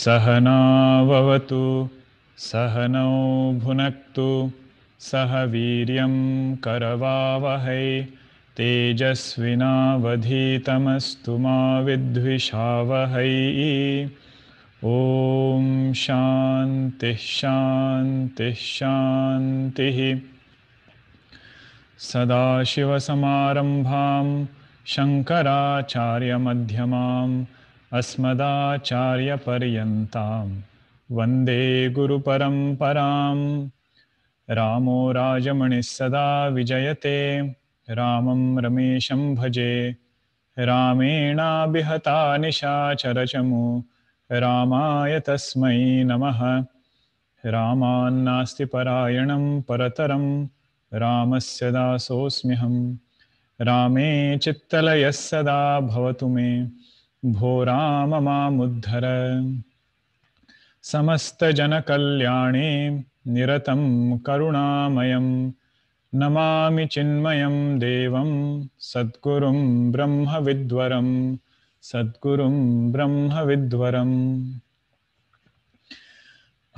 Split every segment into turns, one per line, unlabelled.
Sahana भवतु सह नौ भुनक्तु सह वीर्यं करवावहै तेजस्विनावधीतमस्तु मा विद्विषावहै शान्तिः सदाशिवसमारम्भां शङ्कराचार्यमध्यमाम् अस्मदाचार्यपर्यन्ताम् वन्दे गुरुपरम्पराम् रामो राजमणिः सदा विजयते रामं रमेशं भजे रामेणाभिहता निशाचरचमु रामाय तस्मै नमः रामान्नास्ति परायणं परतरं रामस्य दासोऽस्म्यहं रामे चित्तलयः सदा भवतु मे भो राम मामुद्धर समस्त जन कल्याणे निरतम करुणामयम नमा चिन्मय देव सद्गु ब्रह्म विद्वर सद्गु ब्रह्म विद्वर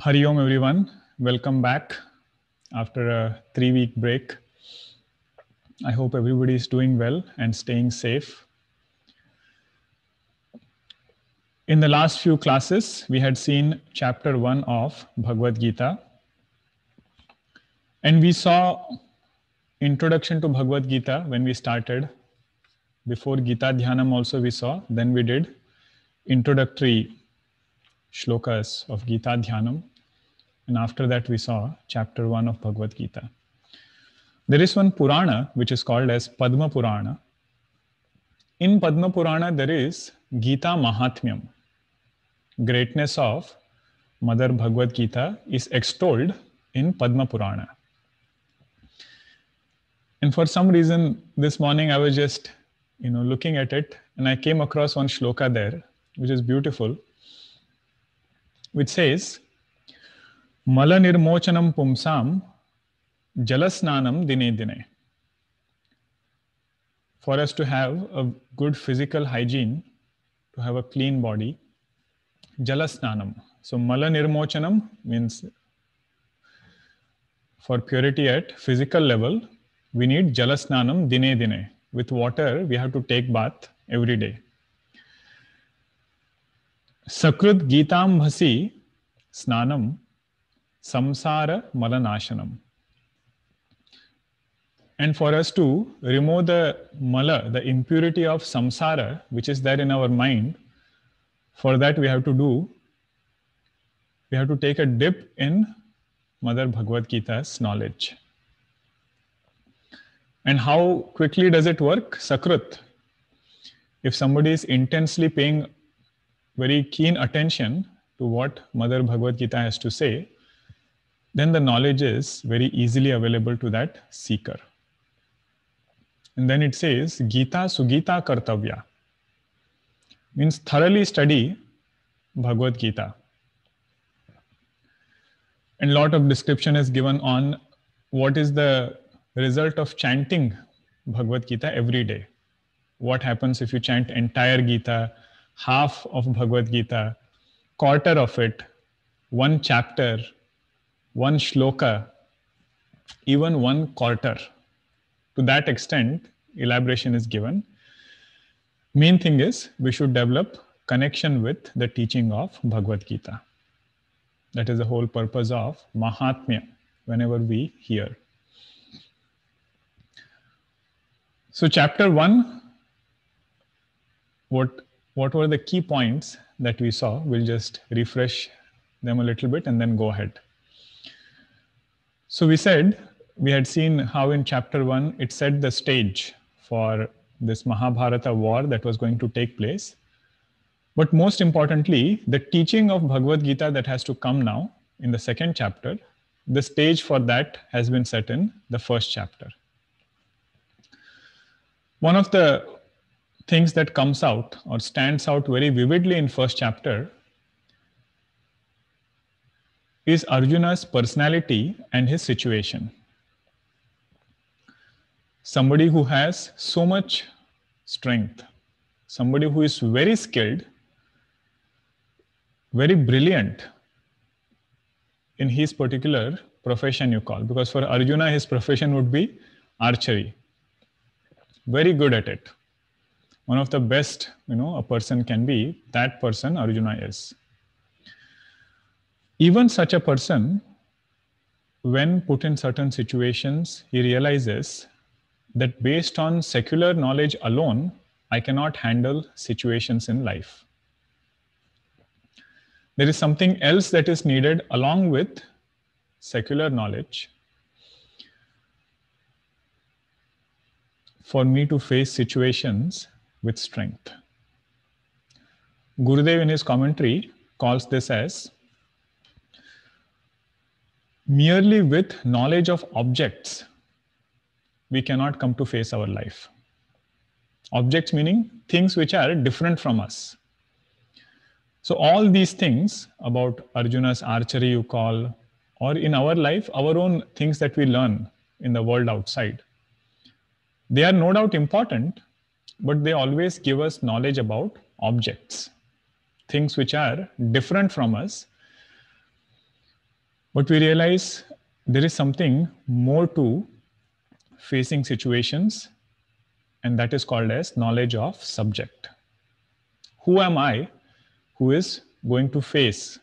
हरिओम one welcome back after a three week break I hope everybody is doing well and staying safe In the last few classes, we had seen chapter one of Bhagavad Gita. And we saw introduction to Bhagavad Gita when we started. Before Gita Dhyanam also we saw. Then we did introductory shlokas of Gita Dhyanam. And after that we saw chapter one of Bhagavad Gita. There is one Purana which is called as Padma Purana. In Padma Purana there is Gita Mahatmyam greatness of Mother Bhagavad Gita is extolled in Padma Purana. And for some reason, this morning I was just, you know, looking at it and I came across one shloka there, which is beautiful, which says, Mala nirmochanam pumsam jalasnanam dine dine. For us to have a good physical hygiene, to have a clean body, Jalasnanam. So Mala Nirmochanam means for purity at physical level, we need Jalasnanam dine dine. With water, we have to take bath every day. Sakrut Gitam Bhasi Snanam Samsara Malanashanam. And for us to remove the mala, the impurity of samsara, which is there in our mind, for that, we have to do, we have to take a dip in Mother Bhagavad Gita's knowledge. And how quickly does it work? Sakrut. If somebody is intensely paying very keen attention to what Mother Bhagavad Gita has to say, then the knowledge is very easily available to that seeker. And then it says, Gita Sugita Kartavya means thoroughly study Bhagavad Gita. And lot of description is given on what is the result of chanting Bhagavad Gita every day. What happens if you chant entire Gita, half of Bhagavad Gita, quarter of it, one chapter, one shloka, even one quarter. To that extent, elaboration is given. Main thing is we should develop connection with the teaching of Bhagavad Gita. That is the whole purpose of Mahatmya whenever we hear. So, chapter one, what, what were the key points that we saw? We'll just refresh them a little bit and then go ahead. So, we said we had seen how in chapter one it set the stage for this Mahabharata war that was going to take place. But most importantly, the teaching of Bhagavad Gita that has to come now in the second chapter, the stage for that has been set in the first chapter. One of the things that comes out or stands out very vividly in first chapter is Arjuna's personality and his situation. Somebody who has so much strength. Somebody who is very skilled, very brilliant in his particular profession, you call, because for Arjuna, his profession would be archery. Very good at it. One of the best, you know, a person can be, that person Arjuna is. Even such a person when put in certain situations, he realizes that based on secular knowledge alone, I cannot handle situations in life. There is something else that is needed along with secular knowledge for me to face situations with strength. Gurudev, in his commentary, calls this as merely with knowledge of objects we cannot come to face our life. Objects meaning things which are different from us. So all these things about Arjuna's archery you call, or in our life, our own things that we learn in the world outside, they are no doubt important, but they always give us knowledge about objects, things which are different from us. But we realize there is something more to facing situations, and that is called as knowledge of subject. Who am I who is going to face,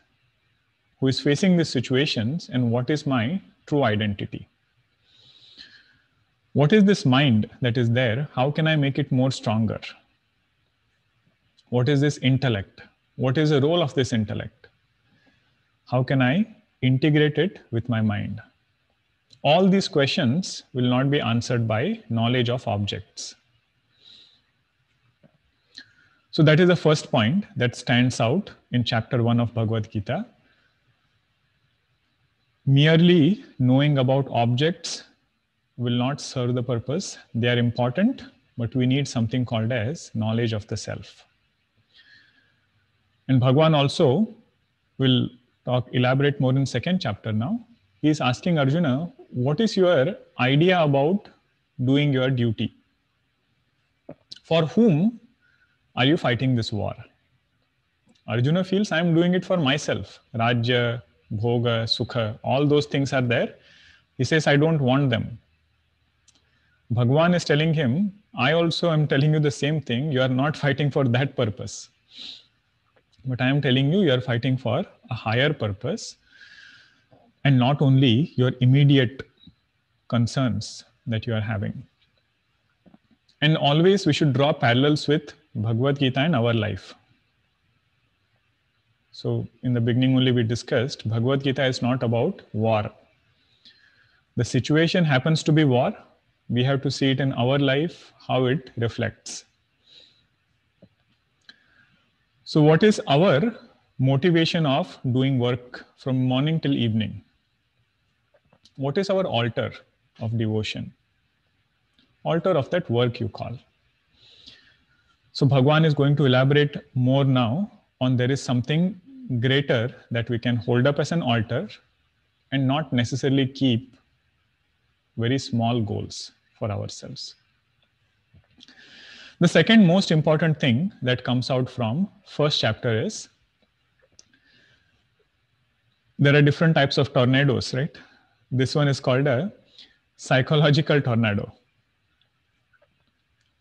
who is facing these situations, and what is my true identity? What is this mind that is there? How can I make it more stronger? What is this intellect? What is the role of this intellect? How can I integrate it with my mind? all these questions will not be answered by knowledge of objects. So that is the first point that stands out in chapter 1 of Bhagavad Gita. Merely knowing about objects will not serve the purpose. They are important, but we need something called as knowledge of the self. And Bhagwan also will talk elaborate more in second chapter now. He is asking Arjuna, what is your idea about doing your duty? For whom are you fighting this war? Arjuna feels I am doing it for myself. Rajya, Bhoga, Sukha, all those things are there. He says, I don't want them. Bhagwan is telling him, I also am telling you the same thing. You are not fighting for that purpose. But I am telling you, you are fighting for a higher purpose and not only your immediate concerns that you are having. And always we should draw parallels with Bhagavad Gita and our life. So, in the beginning only we discussed Bhagavad Gita is not about war. The situation happens to be war. We have to see it in our life, how it reflects. So, what is our motivation of doing work from morning till evening? what is our altar of devotion? Altar of that work you call. So Bhagwan is going to elaborate more now on there is something greater that we can hold up as an altar and not necessarily keep very small goals for ourselves. The second most important thing that comes out from first chapter is there are different types of tornadoes, right? This one is called a psychological tornado.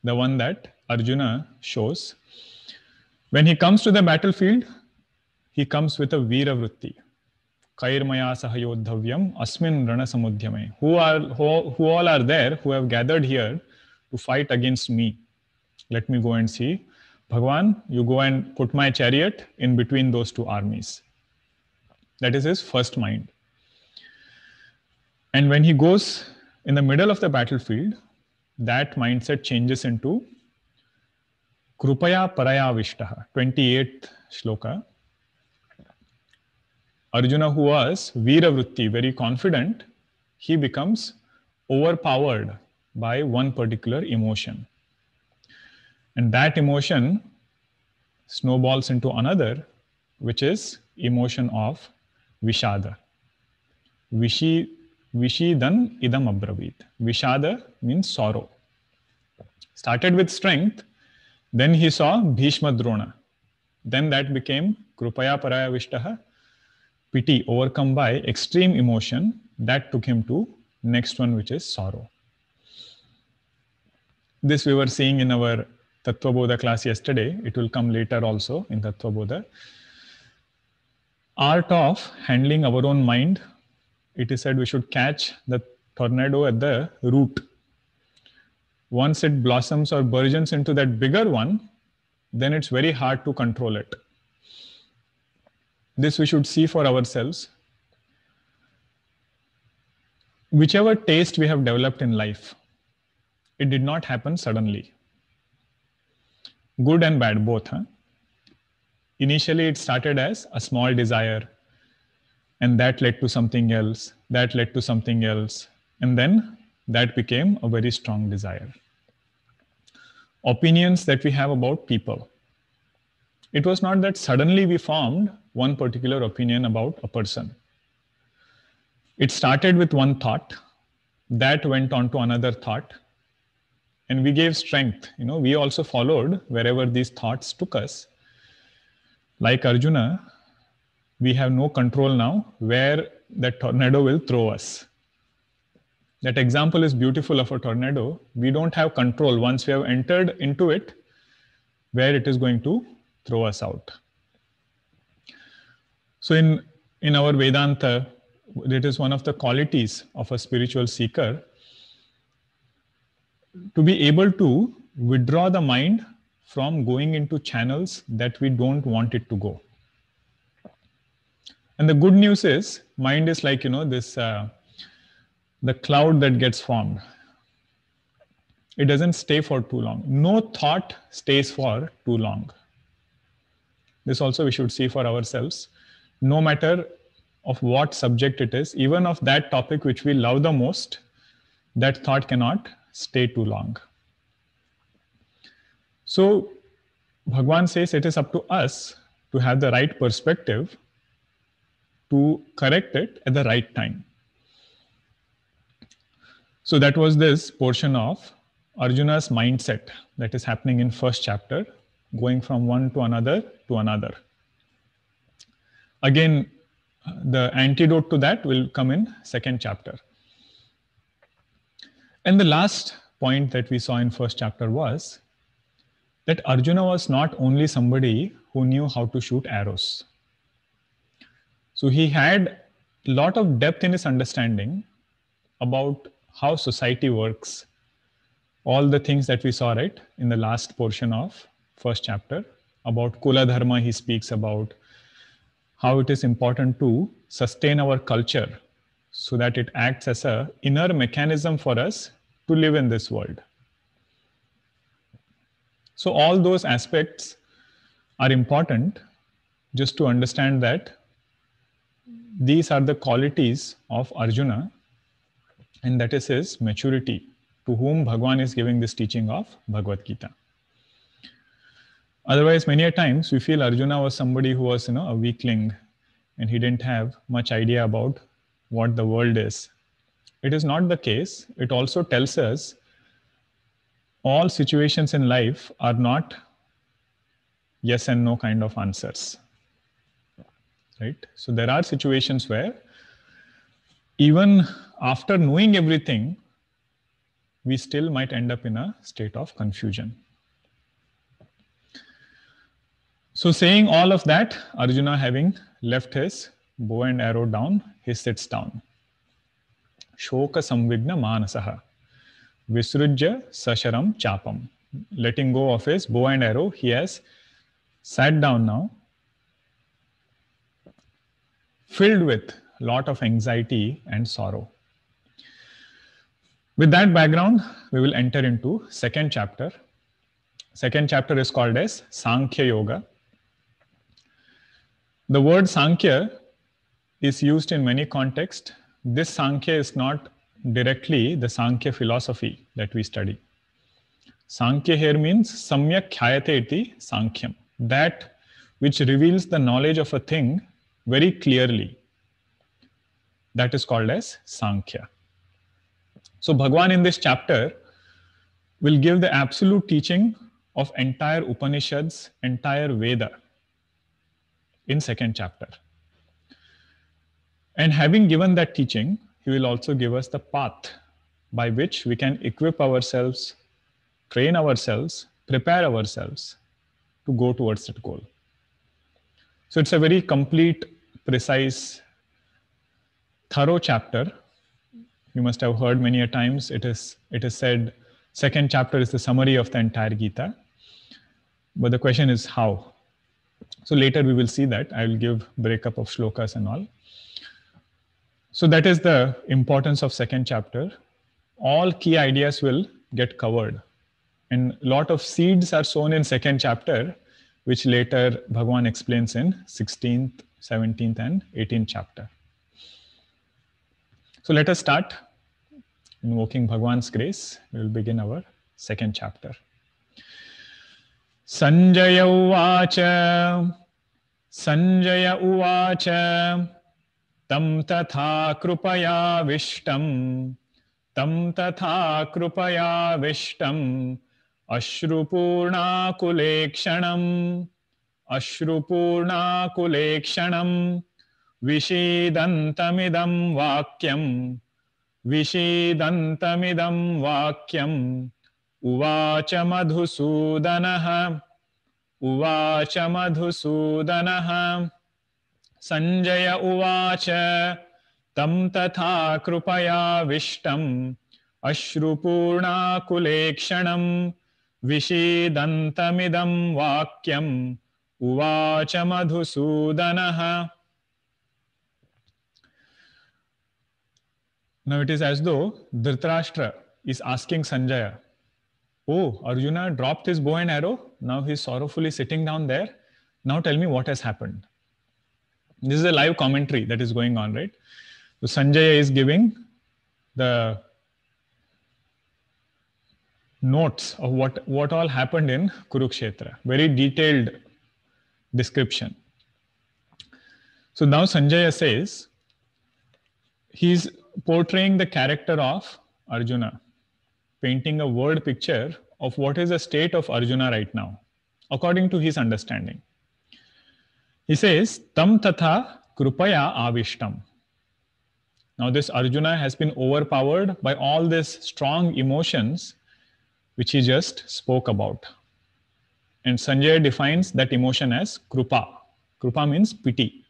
The one that Arjuna shows. When he comes to the battlefield, he comes with a Veera Vritti. Kairmaya Sahayodhavyam Asmin Rana Samudhyame. Who are who, who all are there who have gathered here to fight against me? Let me go and see. Bhagwan, you go and put my chariot in between those two armies. That is his first mind. And when he goes in the middle of the battlefield, that mindset changes into Krupaya Paraya Vishtaha, 28th shloka. Arjuna, who was Veeravrutti, very confident, he becomes overpowered by one particular emotion. And that emotion snowballs into another, which is emotion of Vishada. Vishi Vishidan idam abravit. Vishada means sorrow. Started with strength, then he saw Bhishma Drona. Then that became Krupaya Paraya Vishtaha, pity overcome by extreme emotion that took him to next one which is sorrow. This we were seeing in our Tattva Bodha class yesterday. It will come later also in Tattva Bodha. Art of handling our own mind it is said we should catch the tornado at the root. Once it blossoms or burgeons into that bigger one, then it's very hard to control it. This we should see for ourselves. Whichever taste we have developed in life, it did not happen suddenly. Good and bad, both. Huh? Initially, it started as a small desire, and that led to something else that led to something else and then that became a very strong desire opinions that we have about people it was not that suddenly we formed one particular opinion about a person it started with one thought that went on to another thought and we gave strength you know we also followed wherever these thoughts took us like arjuna we have no control now where that tornado will throw us. That example is beautiful of a tornado. We don't have control once we have entered into it where it is going to throw us out. So in, in our Vedanta, it is one of the qualities of a spiritual seeker to be able to withdraw the mind from going into channels that we don't want it to go. And the good news is, mind is like, you know, this uh, the cloud that gets formed. It doesn't stay for too long. No thought stays for too long. This also we should see for ourselves. No matter of what subject it is, even of that topic which we love the most, that thought cannot stay too long. So, Bhagwan says it is up to us to have the right perspective to correct it at the right time. So that was this portion of Arjuna's mindset that is happening in first chapter, going from one to another to another. Again, the antidote to that will come in second chapter. And the last point that we saw in first chapter was that Arjuna was not only somebody who knew how to shoot arrows. So he had a lot of depth in his understanding about how society works, all the things that we saw right in the last portion of first chapter about Kula Dharma. He speaks about how it is important to sustain our culture so that it acts as a inner mechanism for us to live in this world. So all those aspects are important just to understand that these are the qualities of Arjuna, and that is his maturity, to whom Bhagwan is giving this teaching of Bhagavad Gita. Otherwise, many a times we feel Arjuna was somebody who was, you know, a weakling and he didn't have much idea about what the world is. It is not the case. It also tells us all situations in life are not yes and no kind of answers right? So there are situations where even after knowing everything, we still might end up in a state of confusion. So saying all of that, Arjuna having left his bow and arrow down, he sits down. Shoka samvigna manasaha, visrujya sasharam chapam. Letting go of his bow and arrow, he has sat down now filled with a lot of anxiety and sorrow. With that background, we will enter into second chapter. Second chapter is called as Sankhya Yoga. The word Sankhya is used in many contexts. This Sankhya is not directly the Sankhya philosophy that we study. Sankhya here means Samyak Khyate iti Sankhyam, that which reveals the knowledge of a thing very clearly, that is called as Sankhya. So Bhagwan in this chapter will give the absolute teaching of entire Upanishads, entire Veda in second chapter. And having given that teaching, he will also give us the path by which we can equip ourselves, train ourselves, prepare ourselves to go towards that goal. So it's a very complete, precise, thorough chapter. You must have heard many a times. It is it is said second chapter is the summary of the entire Gita. But the question is how. So later we will see that. I will give breakup of shlokas and all. So that is the importance of second chapter. All key ideas will get covered. And lot of seeds are sown in second chapter which later Bhagwan explains in 16th, 17th and 18th chapter. So let us start invoking Bhagwan's grace. We will begin our second chapter. Sanjaya uvacha, Sanjaya uvacha, tam tatha krupaya vishtam, tam tatha krupaya vishtam, अश्रुपूर्णाकुलेक्षणम् अश्रुपूर्णाकुलेक्षणम् विषीदन्तमिदं वाक्यं विषीदन्तमिदं वाक्यम् उवाच मधुसूदन उवाच मधुसूदन संजय उवाच तम तथा कृपया विष्ट अश्रुपूर्णाकुलेक्षणम् विषीदन्तमिदं वाक्यम् उवाच मधुसूदनः Now it is as though Dhritarashtra is asking Sanjaya, Oh, Arjuna dropped his bow and arrow. Now he's sorrowfully sitting down there. Now tell me what has happened. This is a live commentary that is going on, right? So Sanjaya is giving the notes of what, what all happened in Kurukshetra, very detailed description. So now Sanjaya says he's portraying the character of Arjuna, painting a word picture of what is the state of Arjuna right now, according to his understanding. He says, Tam tatha krupaya avishtam. Now, this Arjuna has been overpowered by all these strong emotions which he just spoke about. And Sanjay defines that emotion as krupa. Krupa means pity.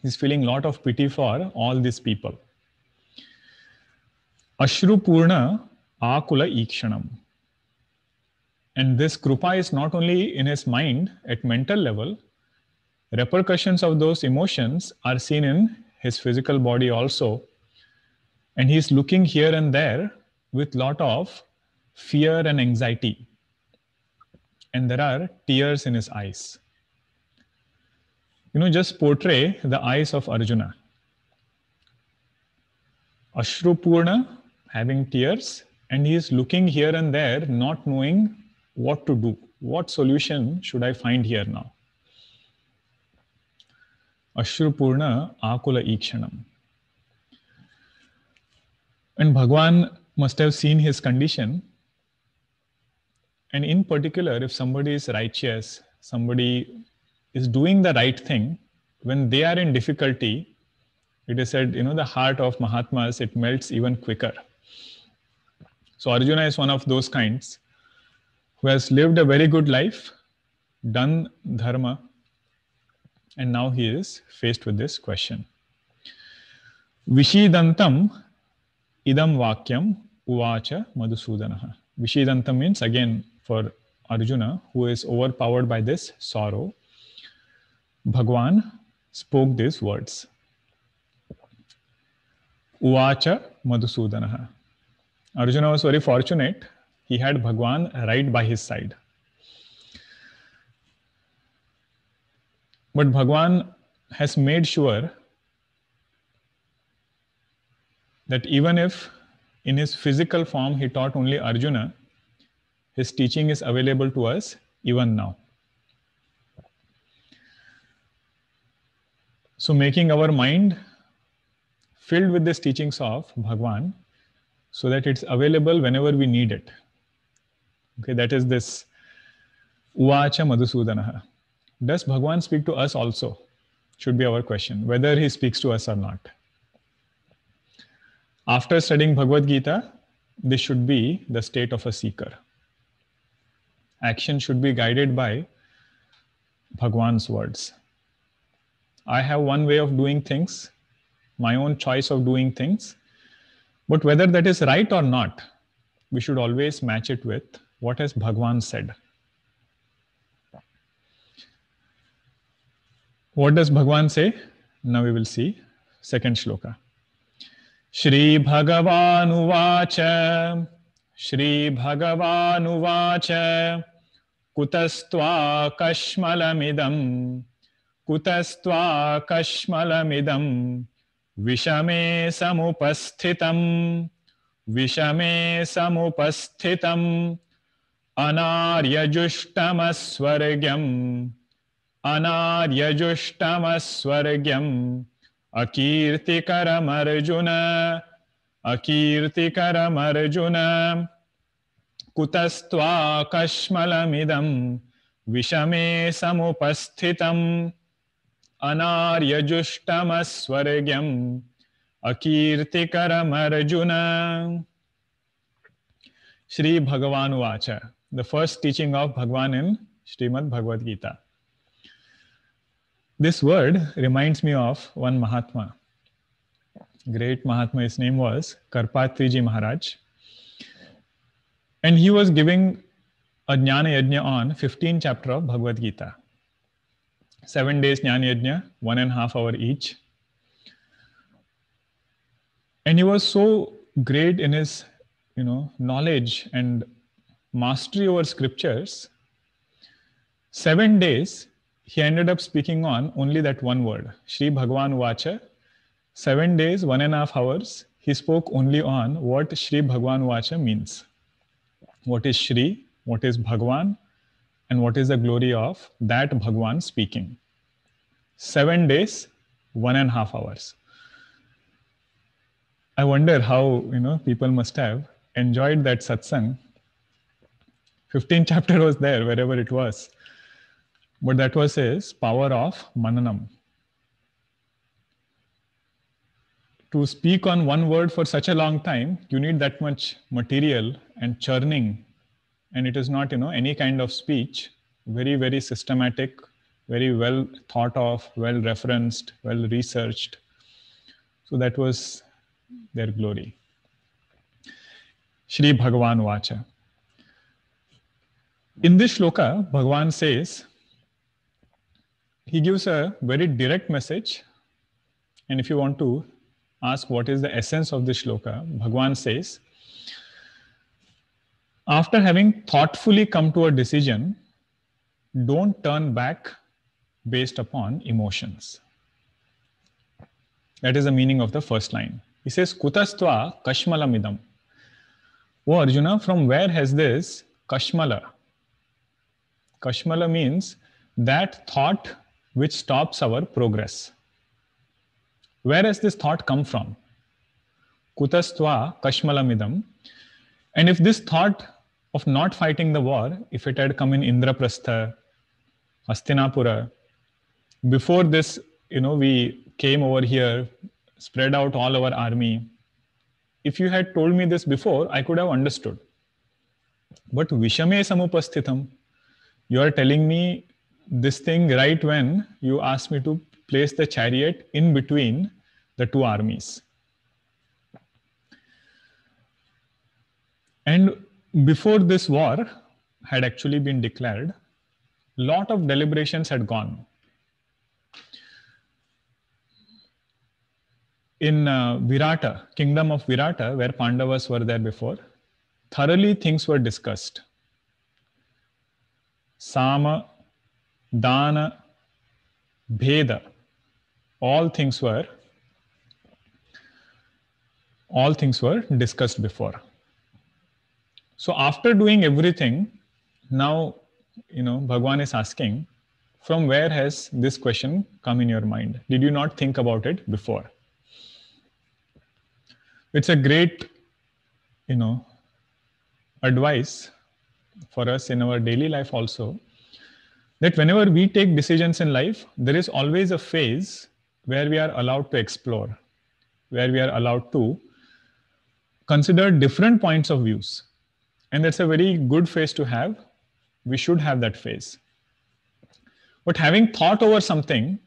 He's feeling lot of pity for all these people. purna Akula Ikshanam. And this krupa is not only in his mind at mental level, repercussions of those emotions are seen in his physical body also. And he's looking here and there with lot of fear and anxiety. And there are tears in his eyes. You know, just portray the eyes of Arjuna. Ashrupurna having tears, and he is looking here and there, not knowing what to do. What solution should I find here now? Ashrupurna Akula Ikshanam. And Bhagwan must have seen his condition and in particular, if somebody is righteous, somebody is doing the right thing, when they are in difficulty, it is said, you know, the heart of Mahatmas, it melts even quicker. So Arjuna is one of those kinds who has lived a very good life, done dharma, and now he is faced with this question. Vishidantam idam vakyam uvacha madhusudanaha. Vishidantam means again for Arjuna, who is overpowered by this sorrow, Bhagwan spoke these words Uvacha Madhusudanaha. Arjuna was very fortunate. He had Bhagwan right by his side. But Bhagwan has made sure that even if in his physical form he taught only Arjuna, his teaching is available to us even now. So, making our mind filled with these teachings of Bhagwan so that it's available whenever we need it. Okay, that is this Uvacha Madhusudanaha. Does Bhagwan speak to us also? Should be our question, whether he speaks to us or not. After studying Bhagavad Gita, this should be the state of a seeker action should be guided by Bhagwan's words. I have one way of doing things, my own choice of doing things. But whether that is right or not, we should always match it with what has Bhagwan said. What does Bhagwan say? Now we will see. Second shloka. Shri Bhagavan Uvacha. Shri Bhagavan Uvacha. कुतस्त्वाकश्मलमिदं कुतस्त्वाकश्मलमिदं विषमे समुपस्थितं विषमे समुपस्थितम् अनार्यजुष्टमस्वर्ग्यम् अनार्यजुष्टमस्वर्ग्यम् अकीर्तिकरमर्जुन अकीर्तिकरमर्जुन कुतस्त्वा कश्मलमिदं विषमे समुपस्थितम् अनार्यजुष्टमस्वर्ग्यम् अकीर्तिकरमर्जुन श्री भगवान वाच the first teaching of Bhagavan in Shrimad Bhagavad Gita this word reminds me of one mahatma great mahatma his name was Karpatri ji Maharaj And he was giving a Jnana Yajna on 15 chapter of Bhagavad Gita. Seven days Jnana Yajna, one and a half hour each. And he was so great in his, you know, knowledge and mastery over scriptures. Seven days, he ended up speaking on only that one word, Sri Bhagavan Vacha. Seven days, one and a half hours, he spoke only on what Sri Bhagavan Vacha means what is Shri, what is Bhagwan, and what is the glory of that Bhagwan speaking. Seven days, one and a half hours. I wonder how you know people must have enjoyed that satsang. 15 chapter was there wherever it was. But that was his power of mananam, to speak on one word for such a long time, you need that much material and churning. And it is not, you know, any kind of speech, very, very systematic, very well thought of, well referenced, well researched. So that was their glory. Shri Bhagavan Vacha. In this shloka, Bhagavan says, he gives a very direct message. And if you want to ask what is the essence of this shloka, Bhagwan says, after having thoughtfully come to a decision, don't turn back based upon emotions. That is the meaning of the first line. He says, Kutastva midam. Oh Arjuna, from where has this Kashmala? Kashmala means that thought which stops our progress. Where does this thought come from? Kutastva kashmalamidam. And if this thought of not fighting the war, if it had come in Indraprastha, Hastinapura, before this, you know, we came over here, spread out all our army. If you had told me this before, I could have understood. But Vishame Samupasthitam, you are telling me this thing right when you asked me to placed the chariot in between the two armies. And before this war had actually been declared, lot of deliberations had gone. In uh, Virata, kingdom of Virata, where Pandavas were there before, thoroughly things were discussed. Sama, Dana, Bheda, all things were all things were discussed before so after doing everything now you know bhagwan is asking from where has this question come in your mind did you not think about it before it's a great you know advice for us in our daily life also that whenever we take decisions in life there is always a phase where we are allowed to explore, where we are allowed to consider different points of views. And that's a very good phase to have. We should have that phase. But having thought over something,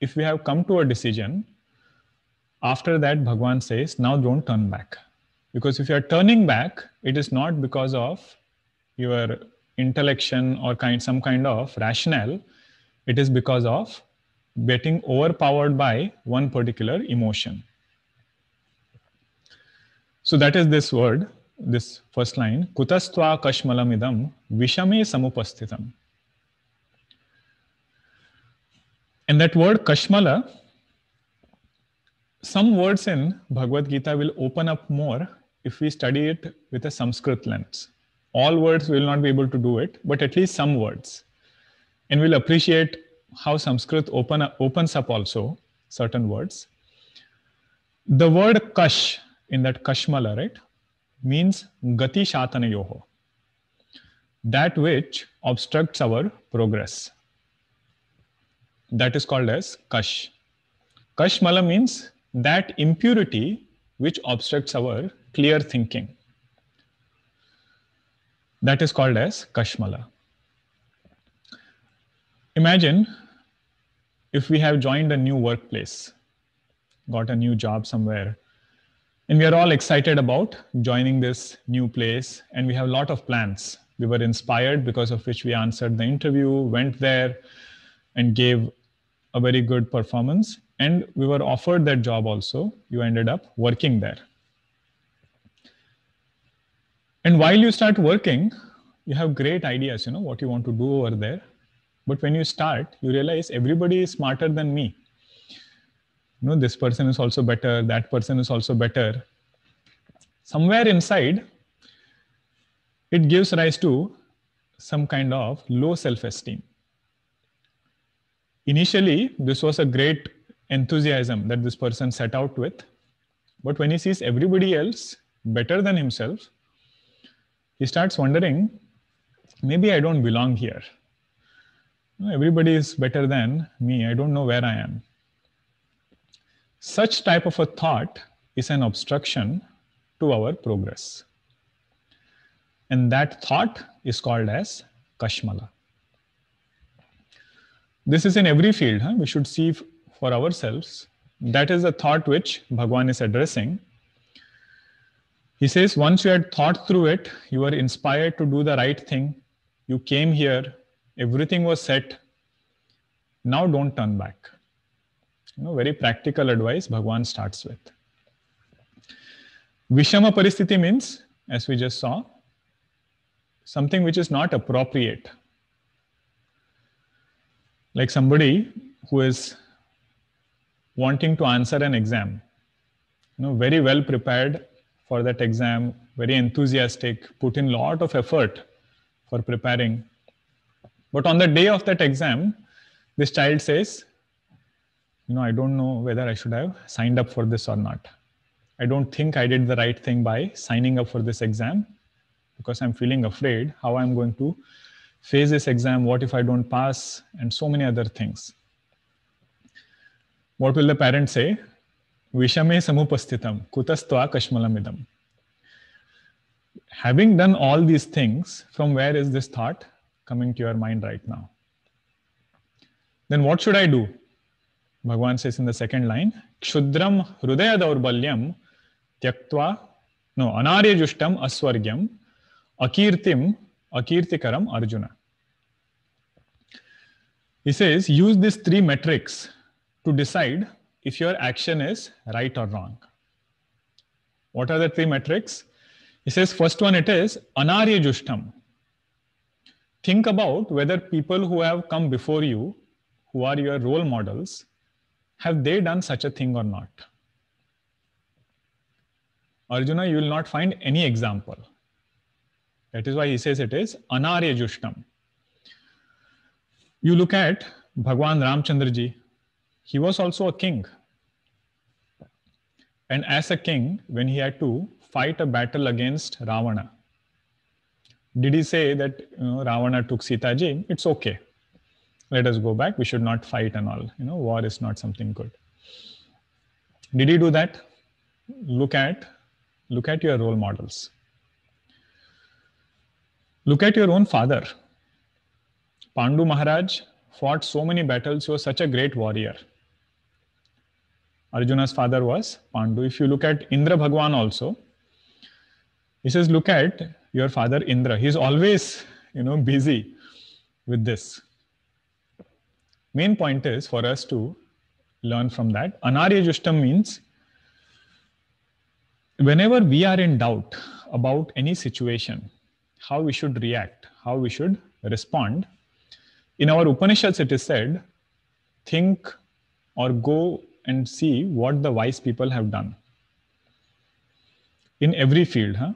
if we have come to a decision, after that, Bhagwan says, now don't turn back. Because if you are turning back, it is not because of your intellection or kind some kind of rationale, it is because of getting overpowered by one particular emotion. So that is this word, this first line, kutastva kashmalamidam vishame samupasthitam. And that word kashmala, some words in Bhagavad Gita will open up more if we study it with a Sanskrit lens. All words will not be able to do it, but at least some words. And we'll appreciate how Sanskrit open, opens up also certain words. The word kash in that kashmala, right, means gati yoho, that which obstructs our progress. That is called as kash. Kashmala means that impurity which obstructs our clear thinking. That is called as kashmala. Imagine if we have joined a new workplace, got a new job somewhere, and we are all excited about joining this new place, and we have a lot of plans. We were inspired because of which we answered the interview, went there, and gave a very good performance. And we were offered that job also. You ended up working there. And while you start working, you have great ideas, you know, what you want to do over there but when you start, you realize everybody is smarter than me. You know, this person is also better, that person is also better. Somewhere inside, it gives rise to some kind of low self esteem. Initially, this was a great enthusiasm that this person set out with. But when he sees everybody else better than himself, he starts wondering maybe I don't belong here everybody is better than me. I don't know where I am. Such type of a thought is an obstruction to our progress. And that thought is called as Kashmala. This is in every field. Huh? We should see for ourselves. That is the thought which Bhagwan is addressing. He says, once you had thought through it, you were inspired to do the right thing. You came here, everything was set now don't turn back you know very practical advice bhagwan starts with vishama paristhiti means as we just saw something which is not appropriate like somebody who is wanting to answer an exam you know very well prepared for that exam very enthusiastic put in lot of effort for preparing but on the day of that exam, this child says, you know, I don't know whether I should have signed up for this or not. I don't think I did the right thing by signing up for this exam because I'm feeling afraid how I'm going to face this exam, what if I don't pass, and so many other things. What will the parent say? Vishame samupasthitam kutastva kashmalamidam. Having done all these things, from where is this thought? coming to your mind right now. Then what should I do? Bhagavan says in the second line, Kshudram Hrudaya Daurbalyam Tyaktva, no, Anarya Jushtam Aswargyam Akirtim Akirtikaram Arjuna. He says, use these three metrics to decide if your action is right or wrong. What are the three metrics? He says, first one it is Anarya Jushtam think about whether people who have come before you, who are your role models, have they done such a thing or not? Arjuna, you will not find any example. That is why he says it is anarya You look at Bhagwan Ramchandraji, he was also a king. And as a king, when he had to fight a battle against Ravana, did he say that you know, Ravana took Sita ji? It's okay. Let us go back. We should not fight and all. You know, war is not something good. Did he do that? Look at look at your role models. Look at your own father. Pandu Maharaj fought so many battles. He was such a great warrior. Arjuna's father was Pandu. If you look at Indra Bhagwan also, he says, look at your father Indra. He's always, you know, busy with this. Main point is for us to learn from that. Anarya Anaryajushtam means whenever we are in doubt about any situation, how we should react, how we should respond. In our Upanishads, it is said, think or go and see what the wise people have done in every field. Huh?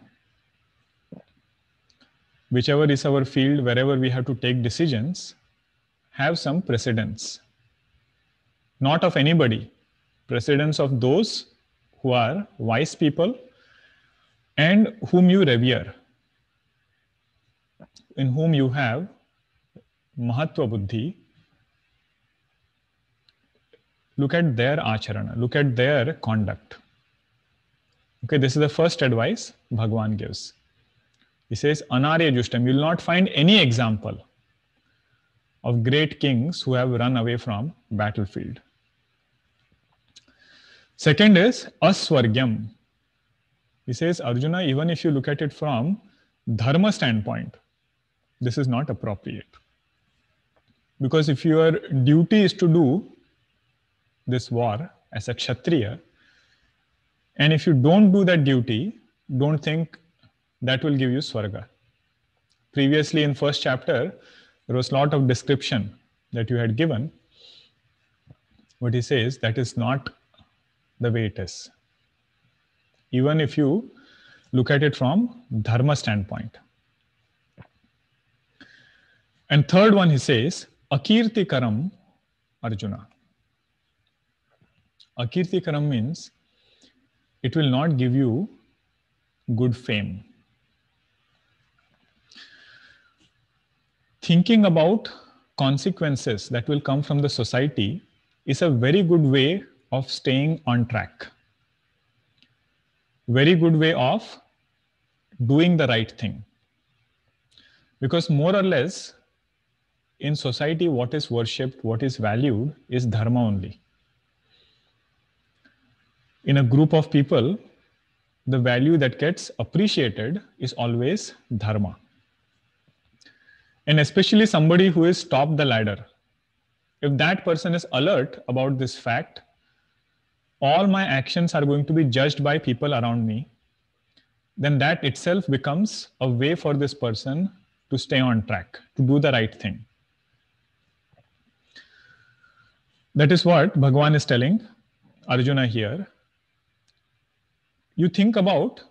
whichever is our field, wherever we have to take decisions, have some precedence. Not of anybody, precedence of those who are wise people and whom you revere, in whom you have Mahatva Buddhi. Look at their acharana, look at their conduct. Okay, this is the first advice Bhagwan gives. He says, Anarya Justam, you will not find any example of great kings who have run away from battlefield. Second is Aswargyam. He says, Arjuna, even if you look at it from dharma standpoint, this is not appropriate. Because if your duty is to do this war as a Kshatriya, and if you don't do that duty, don't think that will give you Swarga. Previously in first chapter, there was lot of description that you had given. What he says, that is not the way it is. Even if you look at it from dharma standpoint. And third one, he says, Akirti Karam Arjuna. Akirti Karam means it will not give you good fame. thinking about consequences that will come from the society is a very good way of staying on track. Very good way of doing the right thing. Because more or less, in society, what is worshipped, what is valued is dharma only. In a group of people, the value that gets appreciated is always dharma and especially somebody who is top the ladder. If that person is alert about this fact, all my actions are going to be judged by people around me. Then that itself becomes a way for this person to stay on track, to do the right thing. That is what Bhagwan is telling Arjuna here. You think about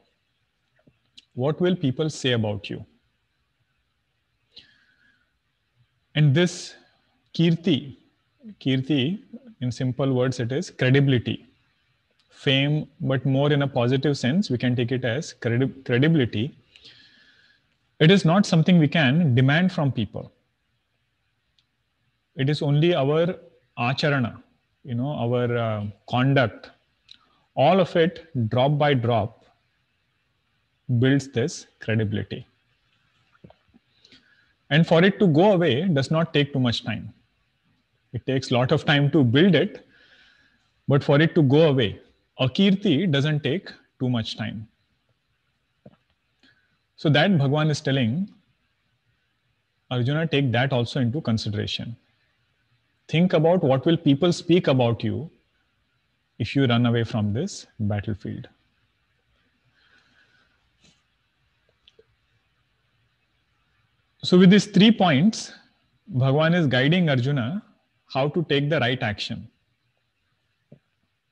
what will people say about you? And this Kirti, Kirti, in simple words, it is credibility. Fame, but more in a positive sense, we can take it as credi- credibility. It is not something we can demand from people. It is only our acharana, you know, our uh, conduct, all of it, drop by drop, builds this credibility. And for it to go away does not take too much time. It takes a lot of time to build it, but for it to go away, akirti doesn't take too much time. So that Bhagwan is telling Arjuna, take that also into consideration. Think about what will people speak about you if you run away from this battlefield. So, with these three points, Bhagwan is guiding Arjuna how to take the right action.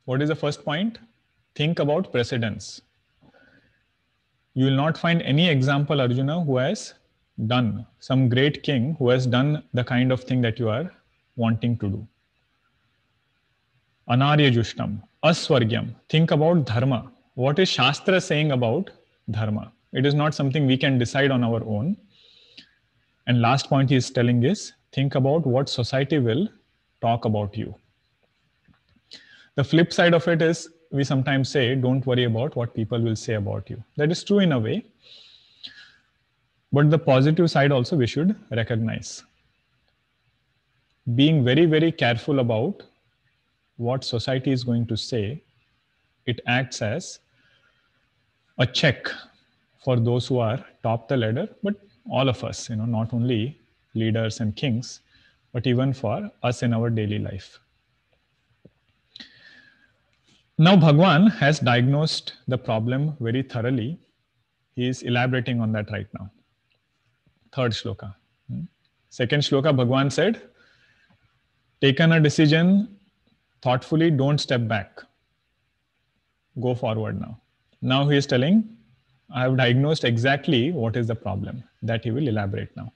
What is the first point? Think about precedence. You will not find any example, Arjuna, who has done, some great king who has done the kind of thing that you are wanting to do. Anarya Anaryajushtam, aswargyam. Think about dharma. What is Shastra saying about dharma? It is not something we can decide on our own and last point he is telling is think about what society will talk about you. The flip side of it is we sometimes say, don't worry about what people will say about you. That is true in a way. But the positive side also we should recognize. Being very, very careful about what society is going to say, it acts as a check for those who are top the ladder, but all of us, you know, not only leaders and kings, but even for us in our daily life. Now, Bhagwan has diagnosed the problem very thoroughly. He is elaborating on that right now. Third shloka. Hmm? Second shloka, Bhagwan said, Taken a decision thoughtfully, don't step back. Go forward now. Now he is telling I have diagnosed exactly what is the problem that he will elaborate now.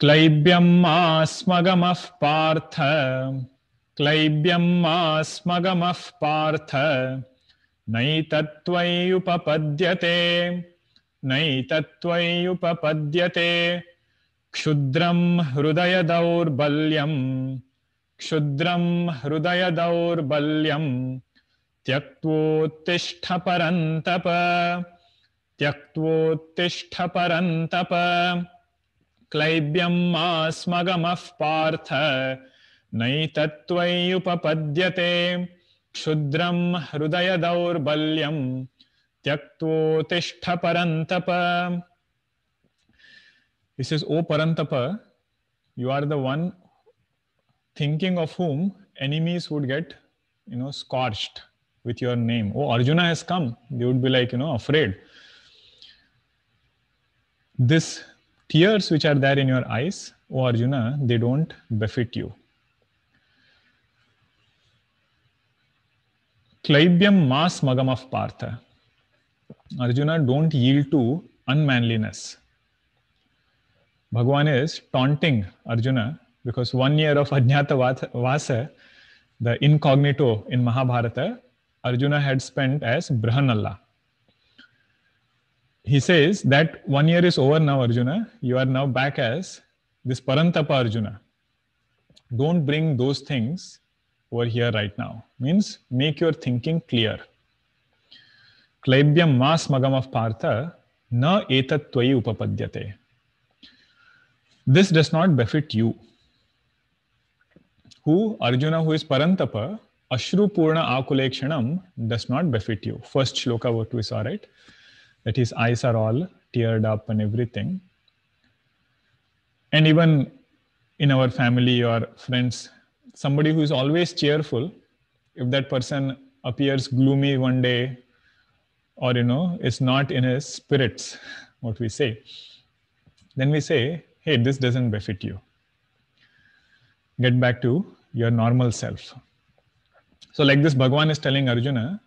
Klaibhyam asmagamah partha, Klaibhyam asmagamah partha, नैतत्त्वय्युपपद्यते नैतत्त्वय्युपपद्यते क्षुद्रं हृदयदौर्बल्यं क्षुद्रं हृदयदौर्बल्यम् त्यक्तोत्तिष्ठ परन्तप त्यक्तोत्तिष्ठ परन्तप क्लैब्यं मा स्मगमः पार्थ नैतत्त्वय्युपपद्यते क्षुद्रं हृदय दौर्बल्यं त्यक्त्वोतिष्ठ परन्तप This is O Parantapa, you are the one thinking of whom enemies would get, you know, scorched. with your name. Oh, Arjuna has come. They would be like, you know, afraid. This tears which are there in your eyes, oh Arjuna, they don't befit you. Klaibhyam mas magam of Partha. Arjuna, don't yield to unmanliness. Bhagwan is taunting Arjuna because one year of Ajnata Vasa, the incognito in Mahabharata, Arjuna had spent as brahmanala. He says that one year is over now, Arjuna. You are now back as this Parantapa Arjuna. Don't bring those things over here right now. Means make your thinking clear. Klebhyam mas magam of Partha na etat upapadyate. This does not befit you. Who, Arjuna, who is Parantapa, Ashrupurna Akulekshanam does not befit you. First shloka, what we saw, right? That his eyes are all teared up and everything. And even in our family or friends, somebody who is always cheerful, if that person appears gloomy one day or, you know, is not in his spirits, what we say, then we say, hey, this doesn't befit you. Get back to your normal self. So, like this, Bhagwan is telling Arjuna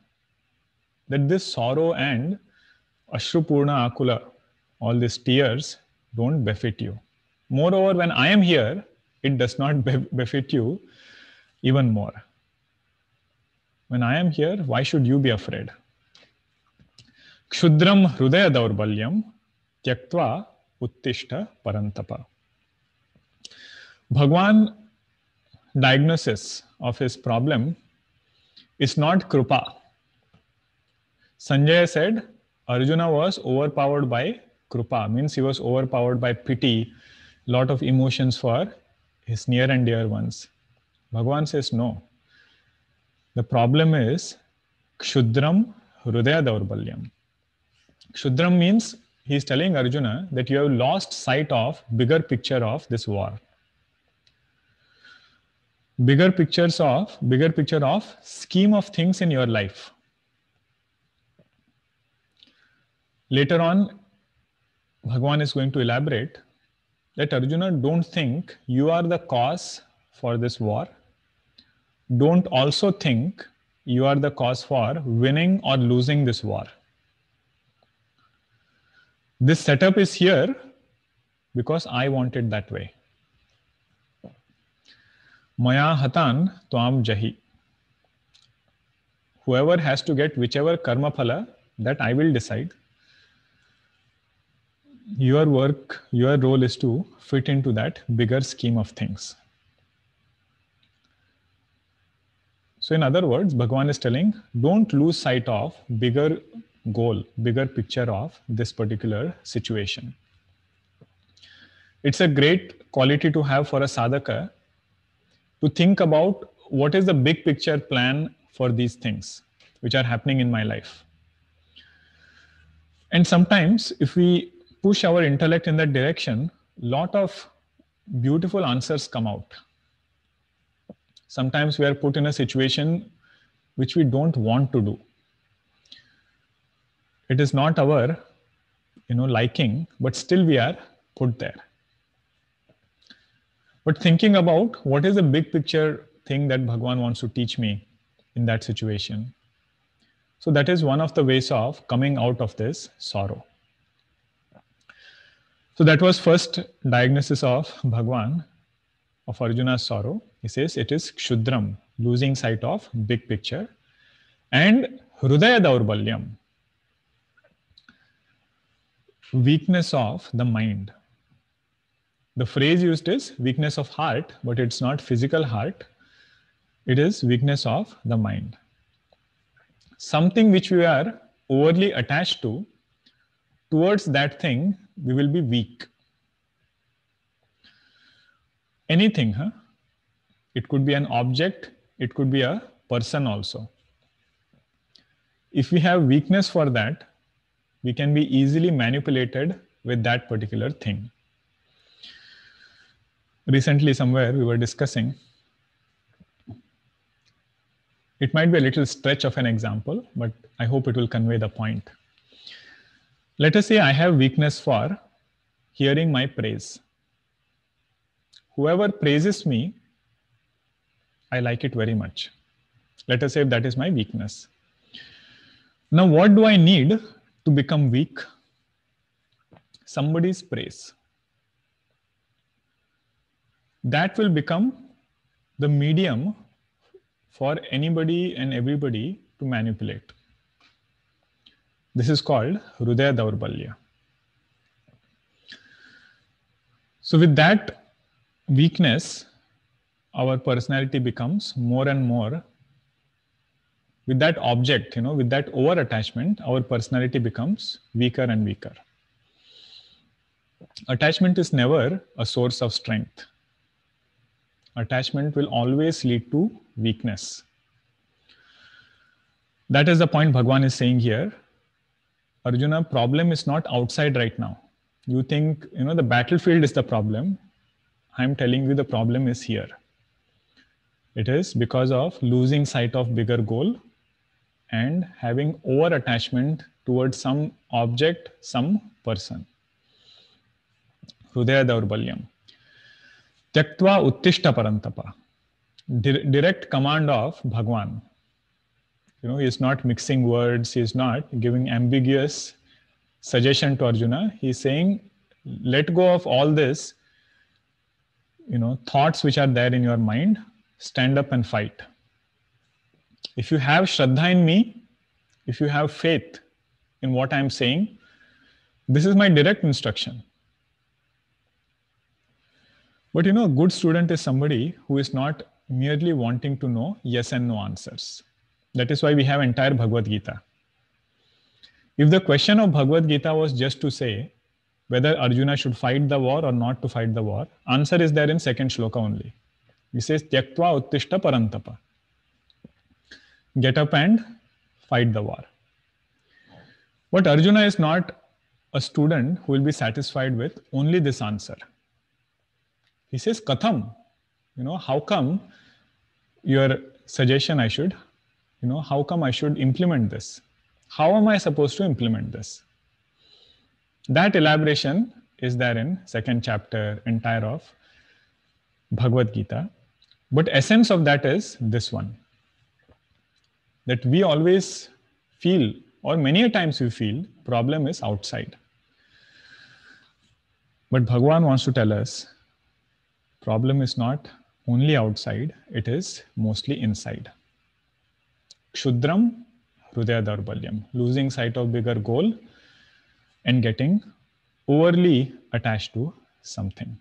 that this sorrow and Ashrupurna Akula, all these tears, don't befit you. Moreover, when I am here, it does not befit you even more. When I am here, why should you be afraid? Kshudram Hrudaya Daurbalyam Tyaktva Uttishta Parantapa. Bhagwan diagnosis of his problem it's not Krupa. Sanjay said Arjuna was overpowered by Krupa, means he was overpowered by pity, lot of emotions for his near and dear ones. Bhagwan says no. The problem is Kshudram Hrudaya Daurbalyam. Kshudram means he is telling Arjuna that you have lost sight of bigger picture of this war bigger pictures of bigger picture of scheme of things in your life later on bhagwan is going to elaborate that arjuna don't think you are the cause for this war don't also think you are the cause for winning or losing this war this setup is here because i want it that way Maya hatan tuam jahi. Whoever has to get whichever karma phala that I will decide. Your work, your role is to fit into that bigger scheme of things. So, in other words, Bhagwan is telling don't lose sight of bigger goal, bigger picture of this particular situation. It's a great quality to have for a sadhaka to think about what is the big picture plan for these things which are happening in my life. And sometimes, if we push our intellect in that direction, lot of beautiful answers come out. Sometimes we are put in a situation which we don't want to do. It is not our, you know, liking, but still we are put there. But thinking about what is the big picture thing that Bhagwan wants to teach me in that situation. So that is one of the ways of coming out of this sorrow. So that was first diagnosis of Bhagwan of Arjuna's sorrow. He says it is Kshudram, losing sight of big picture, and Hrudaya Daurbalyam, weakness of the mind. The phrase used is weakness of heart, but it's not physical heart. It is weakness of the mind. Something which we are overly attached to, towards that thing, we will be weak. Anything, huh? It could be an object, it could be a person also. If we have weakness for that, we can be easily manipulated with that particular thing recently somewhere we were discussing it might be a little stretch of an example but i hope it will convey the point let us say i have weakness for hearing my praise whoever praises me i like it very much let us say that is my weakness now what do i need to become weak somebody's praise that will become the medium for anybody and everybody to manipulate. This is called Rudaya Daurbalya. So, with that weakness, our personality becomes more and more with that object, you know, with that over attachment, our personality becomes weaker and weaker. Attachment is never a source of strength attachment will always lead to weakness. That is the point Bhagwan is saying here. Arjuna, problem is not outside right now. You think, you know, the battlefield is the problem. I'm telling you the problem is here. It is because of losing sight of bigger goal and having over attachment towards some object, some person. Rudaya Daurbalyam. त्यक्वा uttishta parantapa direct command of Bhagwan. You know, he is not mixing words, he is not giving ambiguous suggestion to Arjuna. He is saying, let go of all this, you know, thoughts which are there in your mind, stand up and fight. If you have Shraddha in me, if you have faith in what I am saying, this is my direct instruction. But you know, a good student is somebody who is not merely wanting to know yes and no answers. That is why we have entire Bhagavad Gita. If the question of Bhagavad Gita was just to say whether Arjuna should fight the war or not to fight the war, answer is there in second shloka only. He says, Tyaktva Uttishta Parantapa. Get up and fight the war. But Arjuna is not a student who will be satisfied with only this answer. He says, Katham, you know, how come your suggestion I should, you know, how come I should implement this? How am I supposed to implement this? That elaboration is there in second chapter entire of Bhagavad Gita. But essence of that is this one. That we always feel, or many a times we feel, problem is outside. But Bhagwan wants to tell us problem is not only outside, it is mostly inside. Kshudram Hrudaya Darbalyam, losing sight of bigger goal and getting overly attached to something.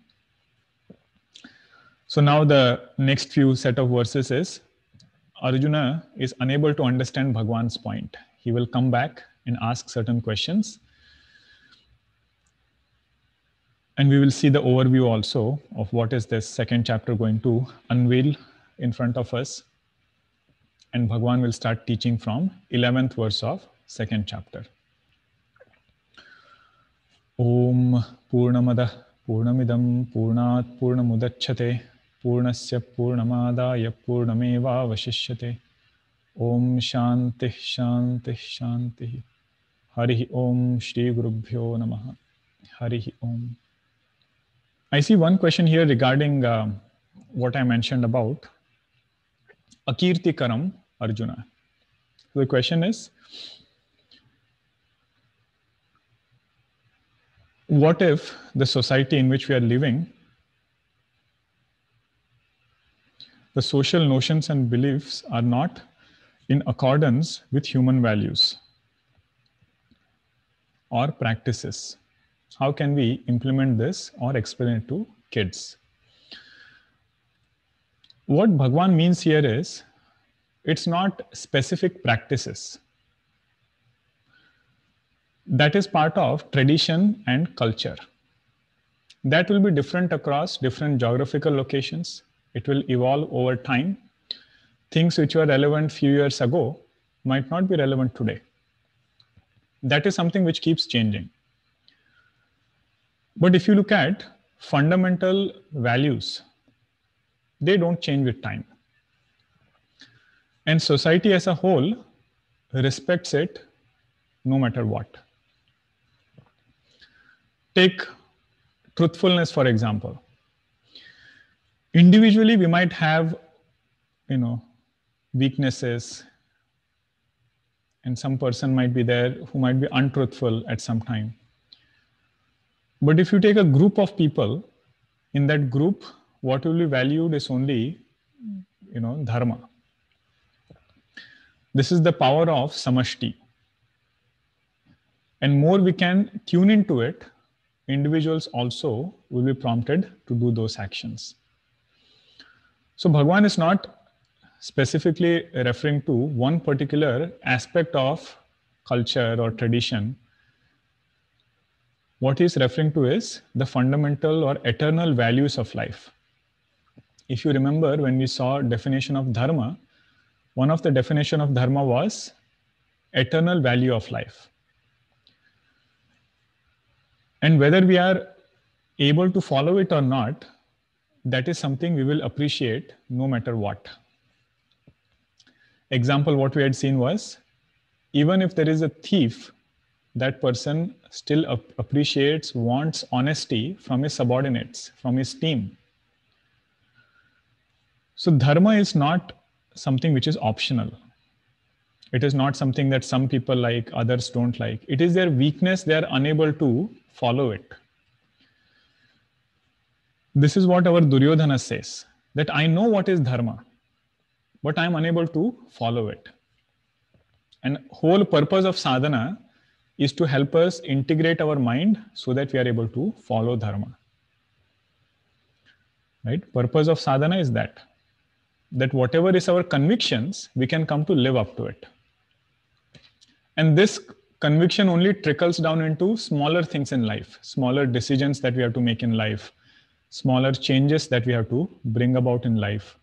So now the next few set of verses is Arjuna is unable to understand Bhagwan's point. He will come back and ask certain questions And we will see the overview also of what is this second chapter going to unveil in front of us. And Bhagwan will start teaching from 11th verse of second chapter. Om Purnamada Purnamidam Purnat Purnamudachyate Purnasya Purnamadaya Purnameva Vashishyate Om Shanti Shanti Shanti Hari Om Shri Gurubhyo Namaha Hari Om I see one question here regarding uh, what I mentioned about Akirti Karam Arjuna. The question is, what if the society in which we are living, the social notions and beliefs are not in accordance with human values or practices? how can we implement this or explain it to kids? What Bhagwan means here is it's not specific practices. That is part of tradition and culture. That will be different across different geographical locations. It will evolve over time. Things which were relevant few years ago might not be relevant today. That is something which keeps changing. But if you look at fundamental values, they don't change with time. And society as a whole respects it no matter what. Take truthfulness, for example. Individually, we might have, you know, weaknesses, and some person might be there who might be untruthful at some time but if you take a group of people, in that group, what will be valued is only, you know, dharma. This is the power of samashti. And more we can tune into it, individuals also will be prompted to do those actions. So Bhagwan is not specifically referring to one particular aspect of culture or tradition what he's referring to is the fundamental or eternal values of life. If you remember when we saw definition of dharma, one of the definition of dharma was eternal value of life. And whether we are able to follow it or not, that is something we will appreciate no matter what. Example, what we had seen was even if there is a thief that person still ap- appreciates, wants honesty from his subordinates, from his team. So, dharma is not something which is optional. It is not something that some people like, others don't like. It is their weakness, they are unable to follow it. This is what our Duryodhana says that I know what is dharma, but I am unable to follow it. And whole purpose of sadhana is to help us integrate our mind so that we are able to follow dharma. Right? Purpose of sadhana is that that whatever is our convictions, we can come to live up to it. And this conviction only trickles down into smaller things in life, smaller decisions that we have to make in life, smaller changes that we have to bring about in life.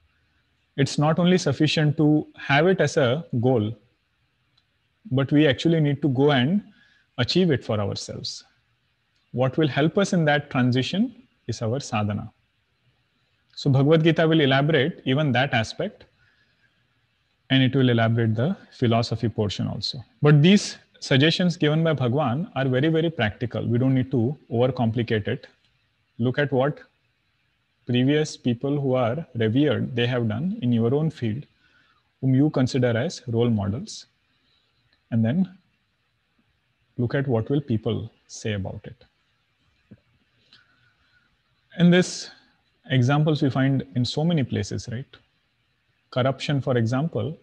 It's not only sufficient to have it as a goal, but we actually need to go and achieve it for ourselves. What will help us in that transition is our sadhana. So, Bhagavad Gita will elaborate even that aspect and it will elaborate the philosophy portion also. But these suggestions given by Bhagwan are very, very practical. We don't need to overcomplicate it. Look at what previous people who are revered they have done in your own field whom you consider as role models and then look at what will people say about it. In this examples we find in so many places, right? Corruption, for example,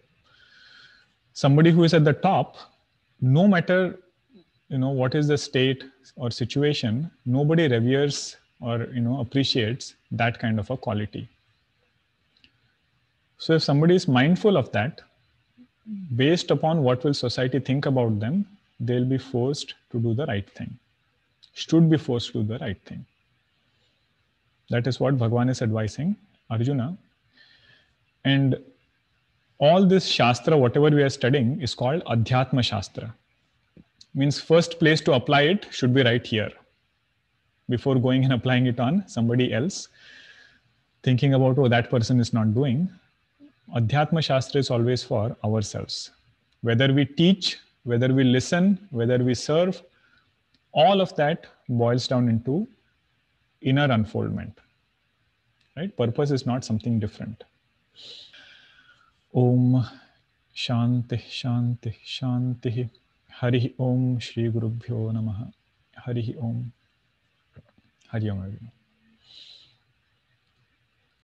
somebody who is at the top, no matter you know what is the state or situation, nobody reveres or you know appreciates that kind of a quality. So if somebody is mindful of that, based upon what will society think about them, they'll be forced to do the right thing, should be forced to do the right thing. That is what Bhagwan is advising Arjuna. And all this Shastra, whatever we are studying, is called Adhyatma Shastra. Means first place to apply it should be right here before going and applying it on somebody else, thinking about, oh, that person is not doing. Adhyatma Shastra is always for ourselves. Whether we teach whether we listen, whether we serve, all of that boils down into inner unfoldment. Right? Purpose is not something different. Om Shanti Shanti Shanti Hari Om Shri Gurubhyo Namaha Hari Om Hari Om everyone.